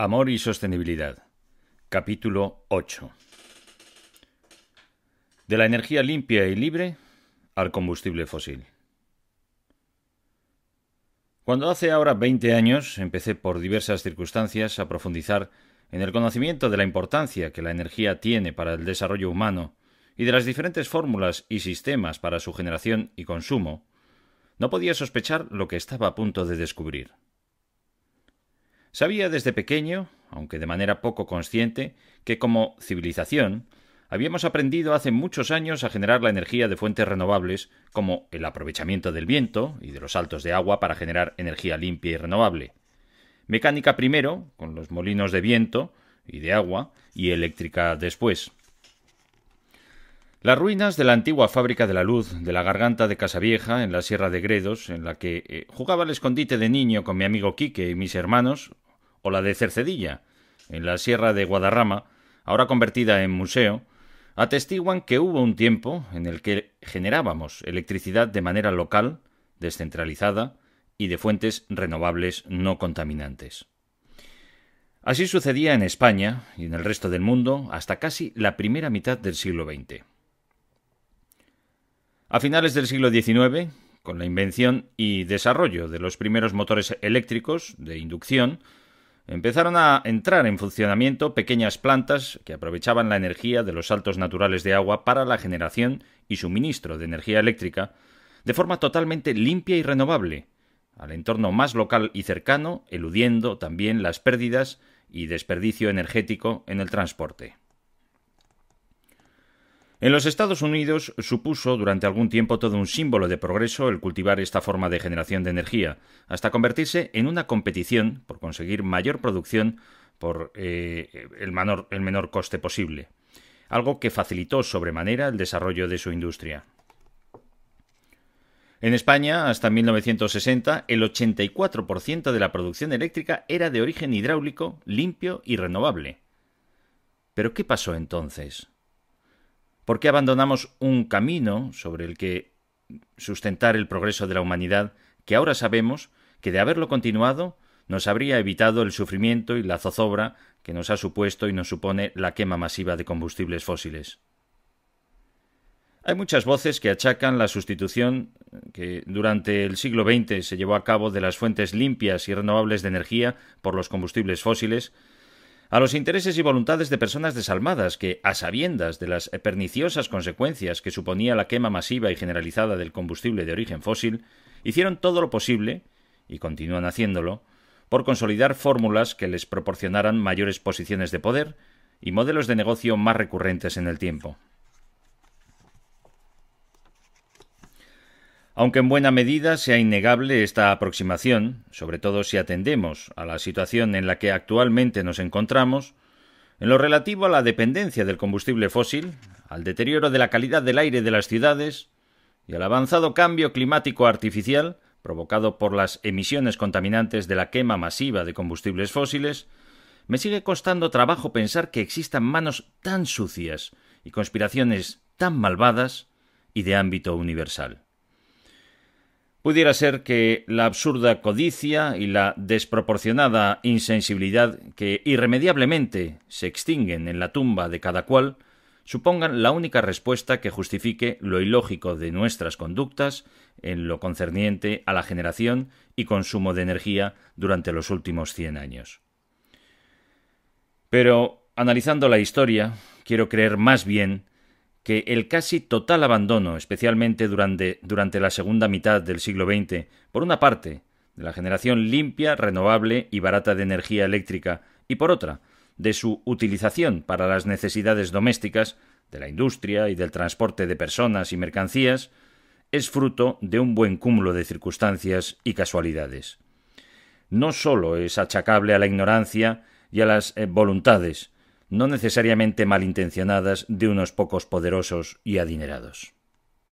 Amor y Sostenibilidad. Capítulo 8. De la energía limpia y libre al combustible fósil. Cuando hace ahora veinte años empecé por diversas circunstancias a profundizar en el conocimiento de la importancia que la energía tiene para el desarrollo humano y de las diferentes fórmulas y sistemas para su generación y consumo, no podía sospechar lo que estaba a punto de descubrir. Sabía desde pequeño, aunque de manera poco consciente, que como civilización habíamos aprendido hace muchos años a generar la energía de fuentes renovables, como el aprovechamiento del viento y de los saltos de agua para generar energía limpia y renovable. Mecánica primero, con los molinos de viento y de agua, y eléctrica después. Las ruinas de la antigua fábrica de la luz de la garganta de Casavieja, en la Sierra de Gredos, en la que eh, jugaba el escondite de niño con mi amigo Quique y mis hermanos, o la de Cercedilla, en la Sierra de Guadarrama, ahora convertida en museo, atestiguan que hubo un tiempo en el que generábamos electricidad de manera local, descentralizada y de fuentes renovables no contaminantes. Así sucedía en España y en el resto del mundo hasta casi la primera mitad del siglo XX. A finales del siglo XIX, con la invención y desarrollo de los primeros motores eléctricos de inducción, empezaron a entrar en funcionamiento pequeñas plantas que aprovechaban la energía de los saltos naturales de agua para la generación y suministro de energía eléctrica de forma totalmente limpia y renovable, al entorno más local y cercano, eludiendo también las pérdidas y desperdicio energético en el transporte. En los Estados Unidos supuso durante algún tiempo todo un símbolo de progreso el cultivar esta forma de generación de energía, hasta convertirse en una competición por conseguir mayor producción por eh, el, menor, el menor coste posible, algo que facilitó sobremanera el desarrollo de su industria. En España, hasta 1960, el 84% de la producción eléctrica era de origen hidráulico, limpio y renovable. ¿Pero qué pasó entonces? ¿Por qué abandonamos un camino sobre el que sustentar el progreso de la humanidad que ahora sabemos que de haberlo continuado nos habría evitado el sufrimiento y la zozobra que nos ha supuesto y nos supone la quema masiva de combustibles fósiles? Hay muchas voces que achacan la sustitución que durante el siglo XX se llevó a cabo de las fuentes limpias y renovables de energía por los combustibles fósiles a los intereses y voluntades de personas desalmadas que, a sabiendas de las perniciosas consecuencias que suponía la quema masiva y generalizada del combustible de origen fósil, hicieron todo lo posible, y continúan haciéndolo, por consolidar fórmulas que les proporcionaran mayores posiciones de poder y modelos de negocio más recurrentes en el tiempo. Aunque en buena medida sea innegable esta aproximación, sobre todo si atendemos a la situación en la que actualmente nos encontramos, en lo relativo a la dependencia del combustible fósil, al deterioro de la calidad del aire de las ciudades y al avanzado cambio climático artificial provocado por las emisiones contaminantes de la quema masiva de combustibles fósiles, me sigue costando trabajo pensar que existan manos tan sucias y conspiraciones tan malvadas y de ámbito universal pudiera ser que la absurda codicia y la desproporcionada insensibilidad que irremediablemente se extinguen en la tumba de cada cual supongan la única respuesta que justifique lo ilógico de nuestras conductas en lo concerniente a la generación y consumo de energía durante los últimos cien años. Pero, analizando la historia, quiero creer más bien que el casi total abandono, especialmente durante, durante la segunda mitad del siglo XX, por una parte, de la generación limpia, renovable y barata de energía eléctrica, y por otra, de su utilización para las necesidades domésticas, de la industria y del transporte de personas y mercancías, es fruto de un buen cúmulo de circunstancias y casualidades. No sólo es achacable a la ignorancia y a las eh, voluntades, no necesariamente malintencionadas de unos pocos poderosos y adinerados.